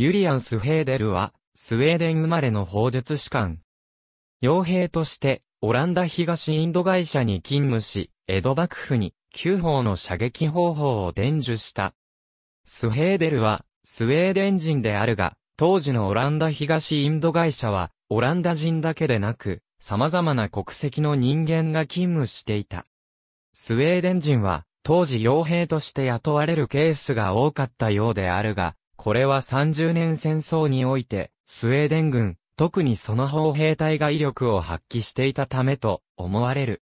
ユリアン・スヘーデルは、スウェーデン生まれの法術士官。傭兵として、オランダ東インド会社に勤務し、江戸幕府に、旧法の射撃方法を伝授した。スヘーデルは、スウェーデン人であるが、当時のオランダ東インド会社は、オランダ人だけでなく、様々な国籍の人間が勤務していた。スウェーデン人は、当時傭兵として雇われるケースが多かったようであるが、これは30年戦争において、スウェーデン軍、特にその砲兵隊が威力を発揮していたためと思われる。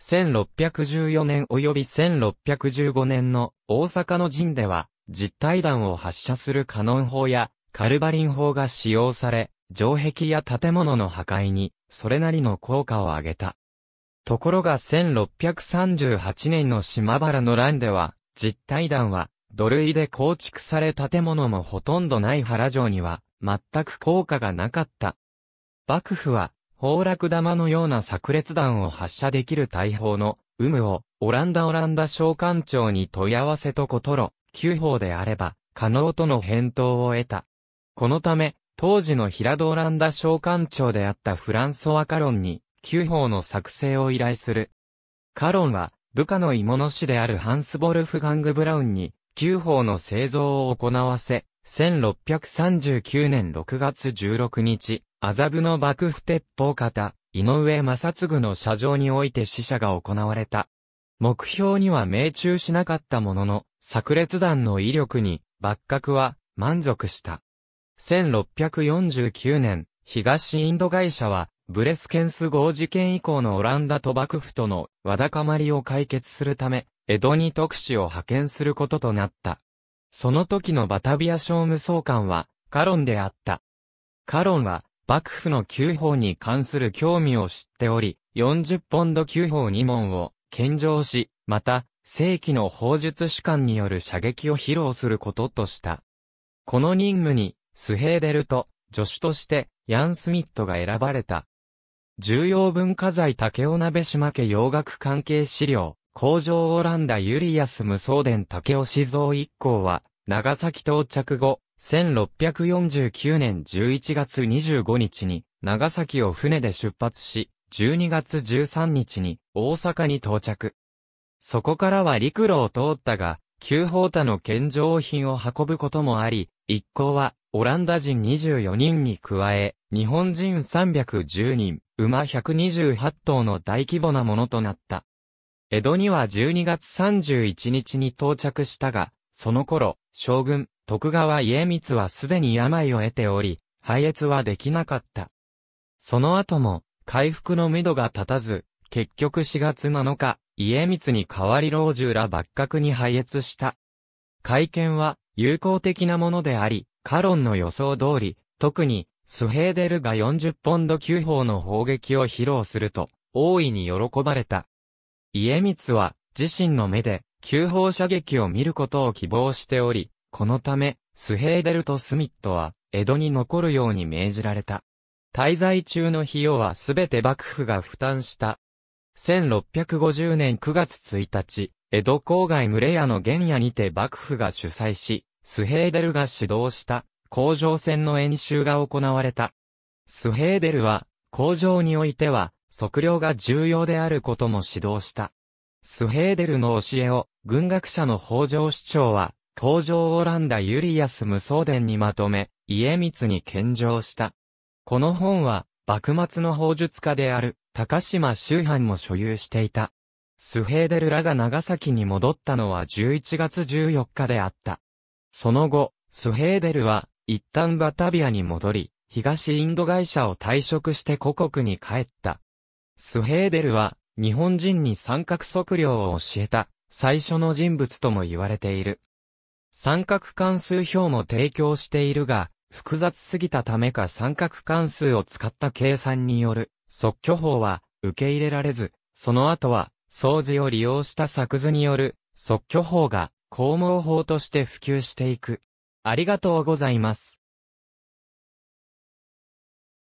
1614年及び1615年の大阪の陣では、実体弾を発射するカノン砲やカルバリン砲が使用され、城壁や建物の破壊に、それなりの効果を上げた。ところが1638年の島原の乱では、実体弾は土塁で構築され建物もほとんどない原城には、全く効果がなかった。幕府は、崩落玉のような炸裂弾を発射できる大砲の、有無を、オランダオランダ商館長に問い合わせとことろ、旧砲であれば、可能との返答を得た。このため、当時の平戸オランダ商館長であったフランソワ・カロンに、旧砲の作成を依頼する。カロンは、部下の芋の師であるハンスボルフ・ガング・ブラウンに、9法の製造を行わせ、1639年6月16日、麻布の幕府鉄砲方、井上正嗣の射場において死者が行われた。目標には命中しなかったものの、炸裂弾の威力に、幕閣は満足した。1649年、東インド会社は、ブレスケンス号事件以降のオランダと幕府とのわだかまりを解決するため、江戸に特使を派遣することとなった。その時のバタビア商務総監は、カロンであった。カロンは、幕府の旧法に関する興味を知っており、40ポンド旧法2問を献上し、また、正規の法術士官による射撃を披露することとした。この任務に、スヘーデルと、助手として、ヤン・スミットが選ばれた。重要文化財竹尾鍋島家洋楽関係資料、工場オランダユリアス無双伝竹雄静蔵一行は、長崎到着後、1649年11月25日に、長崎を船で出発し、12月13日に大阪に到着。そこからは陸路を通ったが、旧宝田の献上品を運ぶこともあり、一行はオランダ人24人に加え、日本人310人、馬128頭の大規模なものとなった。江戸には12月31日に到着したが、その頃、将軍、徳川家光はすでに病を得ており、拝越はできなかった。その後も、回復の目処が立たず、結局4月7日、家光に代わり老中ら幕閣に拝越した。会見は、友好的なものであり、カロンの予想通り、特に、スヘーデルが40ポンド9砲の砲撃を披露すると、大いに喜ばれた。家光は、自身の目で、急砲射撃を見ることを希望しており、このため、スヘーデルとスミットは、江戸に残るように命じられた。滞在中の費用はすべて幕府が負担した。1650年9月1日、江戸郊外群れ屋の原野にて幕府が主催し、スヘーデルが指導した、工場戦の演習が行われた。スヘーデルは、工場においては、測量が重要であることも指導した。スヘーデルの教えを、軍学者の北条市長は、東条オランダユリアス無双伝にまとめ、家光に献上した。この本は、幕末の法術家である、高島周藩も所有していた。スヘーデルらが長崎に戻ったのは11月14日であった。その後、スヘーデルは、一旦バタビアに戻り、東インド会社を退職して故国に帰った。スヘーデルは、日本人に三角測量を教えた、最初の人物とも言われている。三角関数表も提供しているが、複雑すぎたためか三角関数を使った計算による即挙法は受け入れられず、その後は掃除を利用した作図による即挙法が公毛法として普及していく。ありがとうございます。